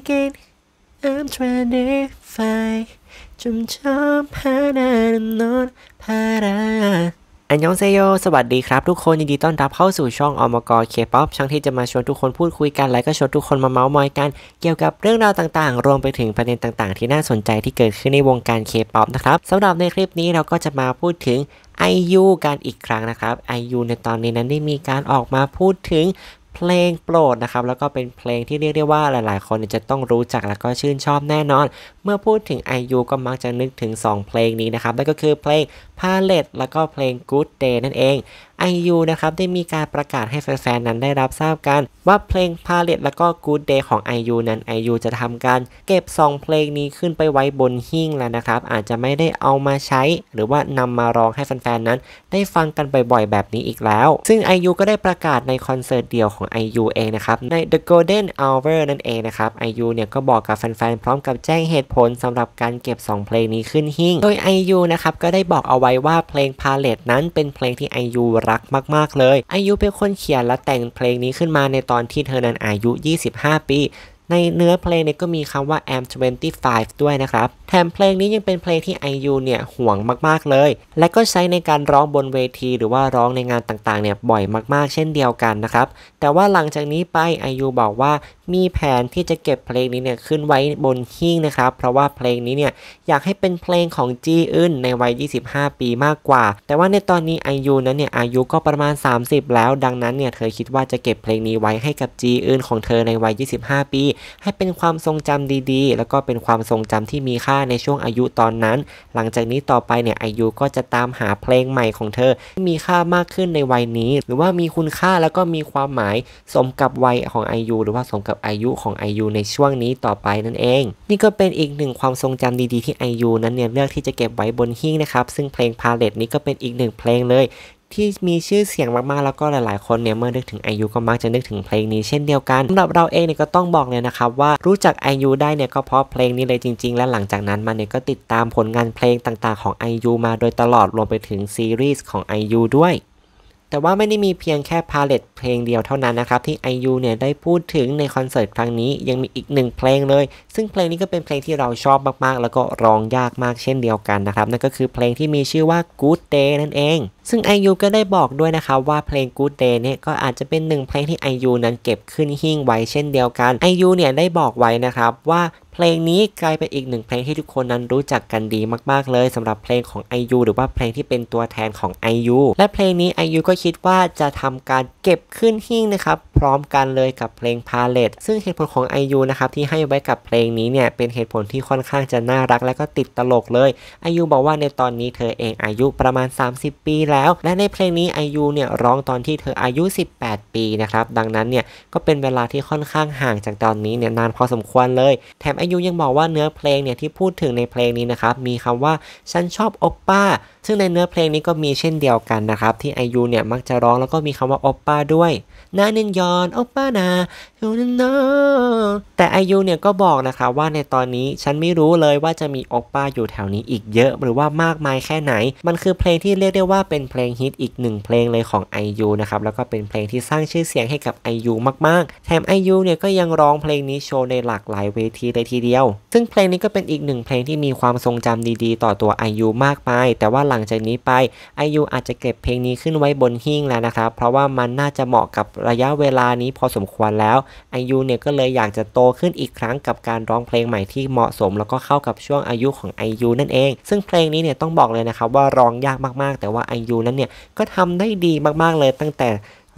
again I'm trying to find 점점하나า넌바นอันยองเซโยสวัสดีครับทุกคน ยินดีต้อนรับเข้าสู่ช่องอมกรเคป๊อปช่องที่จะมาชวนทุกคนพูดคุยกันและก็ชวนทุกคนมาเมาส์มอยกัน เกี่ยวกับเรื่องราวต่างๆ รวมไปถึงประเด็นต่างๆที่น่าสนใจที่เกิดขึ้นในวงการเคป๊อปนะครับสำหรับในคลิปนี้เราก็จะมาพูดถึงไอยูกันอีกครั้งนะครับไอ IU ในตอนนี้นั้นได้มีการออกมาพูดถึงเพลงโปรดนะครับแล้วก็เป็นเพลงที่เรียกได้ว่าหลายๆคนจะต้องรู้จักแล้วก็ชื่นชอบแน่นอน เมื่อพูดถึง IU ก็มักจะนึกถึง 2 เพลงนี้นะครับนั่นก็คือเพลง p a l e t t e แล้วก็เพลง Good Day นั่นเอง IU นะครับได้มีการประกาศให้แฟนๆ นั้นได้รับทราบกัน ว่าเพลง p a l e t และก็ Good Day ของ IU นั้น IU จะทำการเก็บซองเพลงนี้ขึ้นไปไว้บนหิ้งแล้วนะครับอาจจะไม่ได้เอามาใช้ หรือว่านำมาร้องให้แฟนๆ นั้น ได้ฟังกันบ่อยๆ แบบนี้อีกแล้ว ซึ่ง IU ก็ได้ประกาศในคอนเสิร์ตเดี่ยวของ IU เองนะครับใน The Golden Hour นั่นเองนะครับ IU เนี่ยก็บอกกับแฟนๆพร้อมกับแจ้งเหตุผลสำหรับการเก็บ 2เพลงนี้ขึ้นหิ้งโดย IU นะครับก็ได้บอกเอาไว้ว่าเพลง p a l e ต t นั้นเป็นเพลงที่ IU รรักมากๆเลยอายุเป็นคนเขียนและแต่งเพลงนี้ขึ้นมาในตอนที่เธอนั้นอายุ 25 ปีในเนื้อเพลงเนี่ยก็มีคำว่า am 25 ด้วยนะครับ แถมเพลงนี้ยังเป็นเพลงที่ IU เนี่ยห่วงมากๆเลย และก็ใช้ในการร้องบนเวทีหรือว่าร้องในงานต่างๆ เนี่ยบ่อยมากๆ เช่นเดียวกันนะครับ แต่ว่าหลังจากนี้ไป IU บอกว่ามีแผนที่จะเก็บเพลงนี้เนี่ยขึ้นไว้บนหิ้งนะครับ เพราะว่าเพลงนี้เนี่ยอยากให้เป็นเพลงของจีอึนในวัย 25 ปีมากกว่า แต่ว่าในตอนนี้ IU นั้นเนี่ยอายุก็ประมาณ 30 แล้ว ดังนั้นเนี่ยเธอคิดว่าจะเก็บเพลงนี้ไว้ให้กับจีอึนของเธอในวัย 25 ปีให้เป็นความทรงจำดีๆ แล้วก็เป็นความทรงจำที่มีค่าในช่วงอายุตอนนั้น หลังจากนี้ต่อไปเนี่ยอายุก็จะตามหาเพลงใหม่ของเธอที่มีค่ามากขึ้นในวัยนี้ หรือว่ามีคุณค่าแล้วก็มีความหมายสมกับวัยของอายุหรือว่าสมกับอายุของอายุในช่วงนี้ต่อไปนั่นเอง นี่ก็เป็นอีกหนึ่งความทรงจำดีๆที่อายุนั้นเนี่ยเลือกที่จะเก็บไว้บนหิ้งนะครับ ซึ่งเพลงพาเลตนี้ก็เป็นอีกหนึ่งเพลงเลยที่มีชื่อเสียงมากๆแล้วก็หลายๆ คนเนี่ย เมื่อนึกถึงไอยูก็มักจะนึกถึงเพลงนี้เช่นเดียวกัน สำหรับเราเองเนี่ยก็ต้องบอกเลยนะครับว่ารู้จักไอยูได้เนี่ยก็เพราะเพลงนี้เลยจริงๆ และหลังจากนั้นมาเนี่ยก็ติดตามผลงานเพลงต่างๆของไอยูมาโดยตลอด รวมไปถึงซีรีส์ของไอยูด้วยแต่ว่าไม่ได้มีเพียงแค่พาเลตเพลงเดียวเท่านั้นนะครับ ที่ IU เนี่ยได้พูดถึงในคอนเสิร์ตครั้งนี้ยังมีอีกหนึ่งเพลงเลย ซึ่งเพลงนี้ก็เป็นเพลงที่เราชอบมากๆ แล้วก็ร้องยากมากเช่นเดียวกันนะครับนั่นก็คือเพลงที่มีชื่อว่า Good Day นั่นเอง ซึ่ง IU ก็ได้บอกด้วยนะครับว่าเพลง Good Day เนี่ยก็อาจจะเป็นหนึ่งเพลงที่ IU นั้นเก็บขึ้นหิ้งไว้เช่นเดียวกัน IU เนี่ยได้บอกไว้นะครับว่าพลงนี้กลายเป็นอีกหนึ่งเพลงที่ทุกคนนั้นรู้จักกันดีมากๆเลยสำหรับเพลงของ IU หรือว่าเพลงที่เป็นตัวแทนของ IU และเพลงนี้ IU ก็คิดว่าจะทำการเก็บขึ้นหิ้งนะครับพร้อมกันเลยกับเพลงพาเลตซึ่งเหตุผลของ IU นะครับที่ให้ไว้กับเพลงนี้เนี่ยเป็นเหตุผลที่ค่อนข้างจะน่ารักและก็ติดตลกเลย IU บอกว่าในตอนนี้เธอเองอายุประมาณ 30 ปีแล้ว และในเพลงนี้ IU เนี่ยร้องตอนที่เธออายุ 18 ปีนะครับดังนั้นเนี่ยก็เป็นเวลาที่ค่อนข้างห่างจากตอนนี้เนี่ยนานพอสมควรเลย แถม IU ยังบอกว่าเนื้อเพลงเนี่ยที่พูดถึงในเพลงนี้นะครับมีคำว่าฉันชอบโอปป้าซึ่งในเนื้อเพลงนี้ก็มีเช่นเดียวกันนะครับที่ไอยูเนี่ยมักจะร้องแล้วก็มีคำว่าโอปป้าด้วยนาเนียนยอนโอปป้านายูนนแต่ไอยูเนี่ยก็บอกนะครับว่าในตอนนี้ฉันไม่รู้เลยว่าจะมีโอปป้าอยู่แถวนี้อีกเยอะหรือว่ามากมายแค่ไหน มันคือเพลงที่เรียกได้ว่าเป็นเพลงฮิตอีกหนึ่งเพลงเลยของไอยูนะครับแล้วก็เป็นเพลงที่สร้างชื่อเสียงให้กับไอยูมากๆแถมไอยูเนี่ยก็ยังร้องเพลงนี้โชว์ในหลากหลายเวทีเลยทีเดียว ซึ่งเพลงนี้ก็เป็นอีกหนึ่งเพลงที่มีความทรงจำดีๆ ต่อตัวไอยูมากมายแต่ว่าหลังจากนี้ไปไอยูอาจจะเก็บเพลงนี้ขึ้นไว้บนหิ้งแล้วนะครับเพราะว่ามันน่าจะเหมาะกับระยะเวลานี้พอสมควรแล้วไอยูเนี่ยก็เลยอยากจะโตขึ้นอีกครั้งกับการร้องเพลงใหม่ที่เหมาะสม แล้วก็เข้ากับช่วงอายุของไอยูนั่นเอง ซึ่งเพลงนี้เนี่ยต้องบอกเลยนะครับว่าร้องยากมากๆ แต่ว่าไอยูนั้นเนี่ยก็ทำได้ดีมาก ๆ เลยตั้งแต่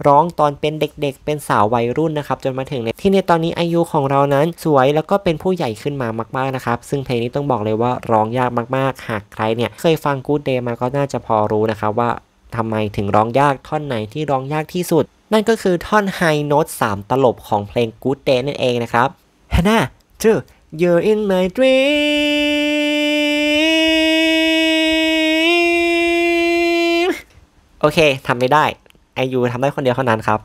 ร้อง ตอนเป็นเด็กๆ เป็นสาววัยรุ่นนะครับ จนมาถึงที่ในตอนนี้อายุของเรานั้นสวยแล้วก็เป็นผู้ใหญ่ขึ้นมามากๆนะครับ ซึ่งเพลงนี้ต้องบอกเลยว่าร้องยากมากๆ หากใครเนี่ย เคยฟัง Good Day มาก็น่าจะพอรู้นะครับว่าทำไมถึงร้องยากท่อนไหนที่ร้องยากที่สุด นั่นก็คือท่อนไฮโน้ต3ตลบของเพลง Good Day นั่นเองนะครับ Hannah two you're in my dream โอเคทำไม่ได้ไอยูทำได้คนเดียวเท่านั้นครับ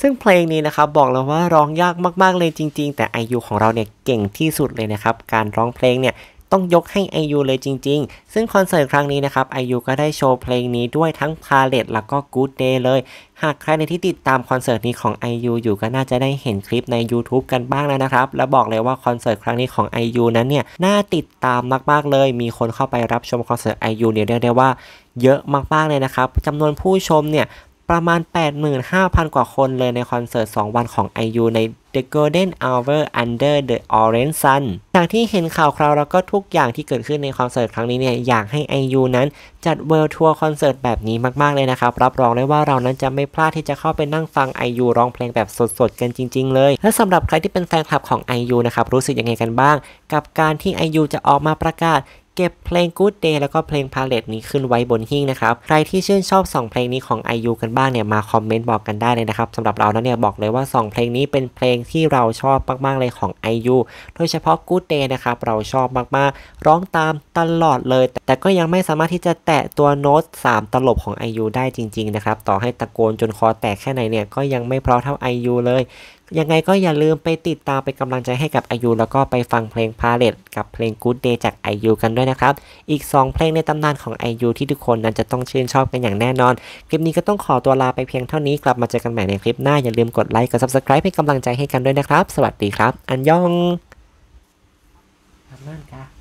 ซึ่งเพลงนี้นะครับบอกเลยวว่าร้องยากมาก ๆเลยจริง ๆแต่ไอยูของเราเนี่ยเก่งที่สุดเลยนะครับการร้องเพลงเนี่ยต้องยกให้ไอยูเลยจริงๆ ซึ่งคอนเสิร์ตครั้งนี้นะครับไอยูก็ได้โชว์เพลงนี้ด้วยทั้งพาเลตแล้วก็กู๊ดเดย์เลย หากใครในที่ติดตามคอนเสิร์ตนี้ของไอยูอยู่ก็น่าจะได้เห็นคลิปใน YouTube กันบ้างแล้วนะครับและบอกเลยว่าคอนเสิร์ตครั้งนี้ของไอยูนั้นเนี่ยน่าติดตามมาก ๆเลย มีคนเข้าไปรับชมคอนเสิร์ตไอยูเนี่ยเรียกได้ว่าเยอะมากๆเลยนะครับจำนวนผู้ชมเนี่ยประมาณ 85,000 กว่าคนเลยในคอนเสิร์ต 2 วันของ IU ใน The Golden Hour Under the Orange Sun จากที่เห็นข่าวคราวแล้วก็ทุกอย่างที่เกิดขึ้นในคอนเสิร์ตครั้งนี้เนี่ยอยากให้ IU นั้นจัดเวิลด์ทัวร์คอนเสิร์ตแบบนี้มากๆเลยนะครับ รับรองได้ว่าเรานั้นจะไม่พลาดที่จะเข้าไปนั่งฟัง IU ร้องเพลงแบบสดๆกันจริงๆเลย และสำหรับใครที่เป็นแฟนคลับของ IU นะครับรู้สึกยังไงกันบ้างกับการที่ IU จะออกมาประกาศเก็บเพลง Good Day แล้วก็เพลง Palette นี้ขึ้นไว้บนหิ้งนะครับ ใครที่ชื่นชอบ 2 เพลงนี้ของ IU กันบ้างเนี่ยมาคอมเมนต์บอกกันได้เลยนะครับสำหรับเราเนี่ยบอกเลยว่า 2 เพลงนี้เป็นเพลงที่เราชอบมาก ๆเลยของ IU โดยเฉพาะ Good Day นะครับ เราชอบมากๆ ร้องตามตลอดเลย แต่ก็ยังไม่สามารถที่จะแตะตัวโน้ต3ตลบของ IU ได้จริงๆนะครับ ต่อให้ตะโกนจนคอแตกแค่ไหนเนี่ยก็ยังไม่เพราะเท่า IU เลยยังไงก็อย่าลืมไปติดตามไปกำลังใจให้กับอายุแล้วก็ไปฟังเพลงพาเลตกับเพลง Good Day จากอายุกันด้วยนะครับ อีก 2 เพลงในตำนานของอายุที่ทุกคนนั้นจะต้องชื่นชอบกันอย่างแน่นอน คลิปนี้ก็ต้องขอตัวลาไปเพียงเท่านี้กลับมาเจอกันใหม่ในคลิปหน้า อย่าลืมกดไลค์กด Subscribe เป็นกำลังใจให้กันด้วยนะครับ สวัสดีครับ อันยองทำนั่นค่ะ